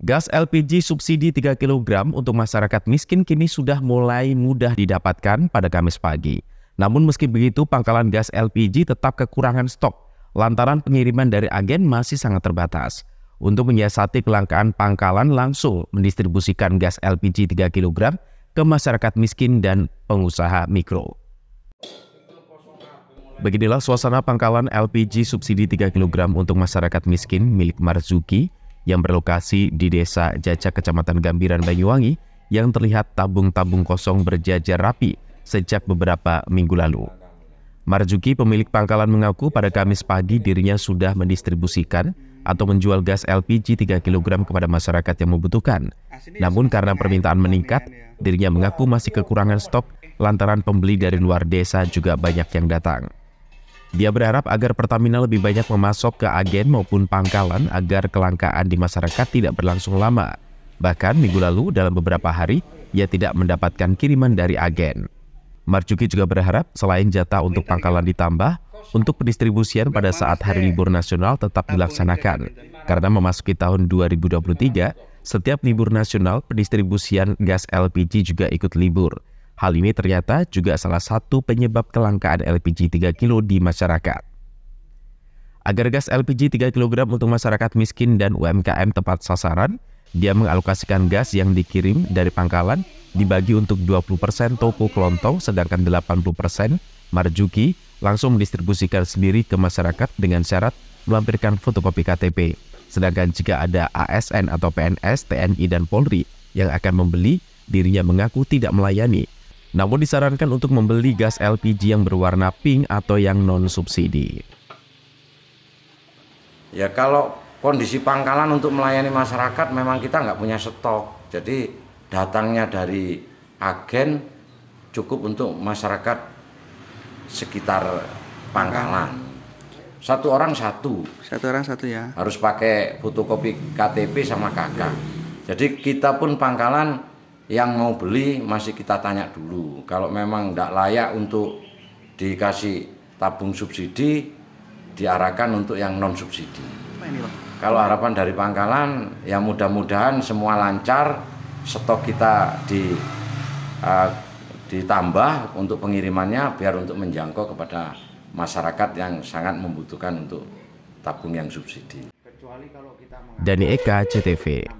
Gas LPG subsidi 3 kg untuk masyarakat miskin kini sudah mulai mudah didapatkan pada Kamis pagi. Namun meski begitu, pangkalan gas LPG tetap kekurangan stok lantaran pengiriman dari agen masih sangat terbatas. Untuk menyiasati kelangkaan pangkalan langsung mendistribusikan gas LPG 3 kg ke masyarakat miskin dan pengusaha mikro. Beginilah suasana pangkalan LPG subsidi 3 kg untuk masyarakat miskin milik Marzuki yang berlokasi di Desa Jaca, Kecamatan Gambiran, Banyuwangi yang terlihat tabung-tabung kosong berjajar rapi sejak beberapa minggu lalu. Marjuki, pemilik pangkalan mengaku pada Kamis pagi dirinya sudah mendistribusikan atau menjual gas LPG 3 kg kepada masyarakat yang membutuhkan. Namun karena permintaan meningkat, dirinya mengaku masih kekurangan stok lantaran pembeli dari luar desa juga banyak yang datang. Dia berharap agar Pertamina lebih banyak memasok ke agen maupun pangkalan agar kelangkaan di masyarakat tidak berlangsung lama. Bahkan minggu lalu dalam beberapa hari, ia tidak mendapatkan kiriman dari agen. Marjuki juga berharap selain jatah untuk pangkalan ditambah, untuk pendistribusian pada saat hari libur nasional tetap dilaksanakan. Karena memasuki tahun 2023, setiap libur nasional pendistribusian gas LPG juga ikut libur Hal ini ternyata juga salah satu penyebab kelangkaan LPG 3 kg di masyarakat. Agar gas LPG 3 kg untuk masyarakat miskin dan UMKM tepat sasaran, dia mengalokasikan gas yang dikirim dari pangkalan dibagi untuk 20% toko kelontong sedangkan 80% Marjuki langsung mendistribusikan sendiri ke masyarakat dengan syarat melampirkan fotokopi KTP. Sedangkan jika ada ASN atau PNS, TNI, dan Polri yang akan membeli, dirinya mengaku tidak melayani namun disarankan untuk membeli gas LPG yang berwarna pink atau yang non-subsidi. Ya kalau kondisi pangkalan untuk melayani masyarakat memang kita nggak punya stok. Jadi datangnya dari agen cukup untuk masyarakat sekitar pangkalan. Satu orang satu. Satu orang satu ya. Harus pakai fotokopi KTP sama KK. Jadi kita pun pangkalan yang mau beli masih kita tanya dulu. Kalau memang tidak layak untuk dikasih tabung subsidi, diarahkan untuk yang non subsidi. Kalau harapan dari pangkalan, ya mudah-mudahan semua lancar, stok kita di uh, ditambah untuk pengirimannya biar untuk menjangkau kepada masyarakat yang sangat membutuhkan untuk tabung yang subsidi. Dani Eka, CTV.